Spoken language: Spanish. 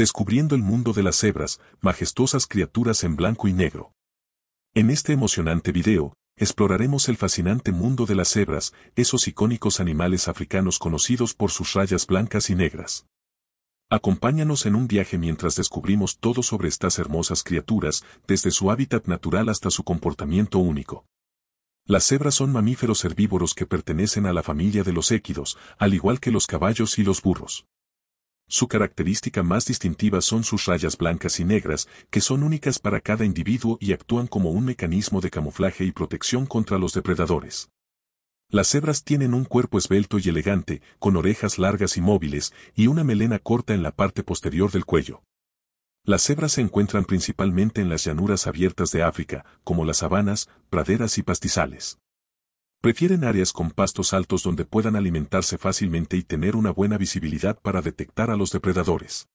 descubriendo el mundo de las cebras, majestuosas criaturas en blanco y negro. En este emocionante video, exploraremos el fascinante mundo de las cebras, esos icónicos animales africanos conocidos por sus rayas blancas y negras. Acompáñanos en un viaje mientras descubrimos todo sobre estas hermosas criaturas, desde su hábitat natural hasta su comportamiento único. Las cebras son mamíferos herbívoros que pertenecen a la familia de los équidos, al igual que los caballos y los burros. Su característica más distintiva son sus rayas blancas y negras, que son únicas para cada individuo y actúan como un mecanismo de camuflaje y protección contra los depredadores. Las cebras tienen un cuerpo esbelto y elegante, con orejas largas y móviles, y una melena corta en la parte posterior del cuello. Las cebras se encuentran principalmente en las llanuras abiertas de África, como las sabanas, praderas y pastizales. Prefieren áreas con pastos altos donde puedan alimentarse fácilmente y tener una buena visibilidad para detectar a los depredadores.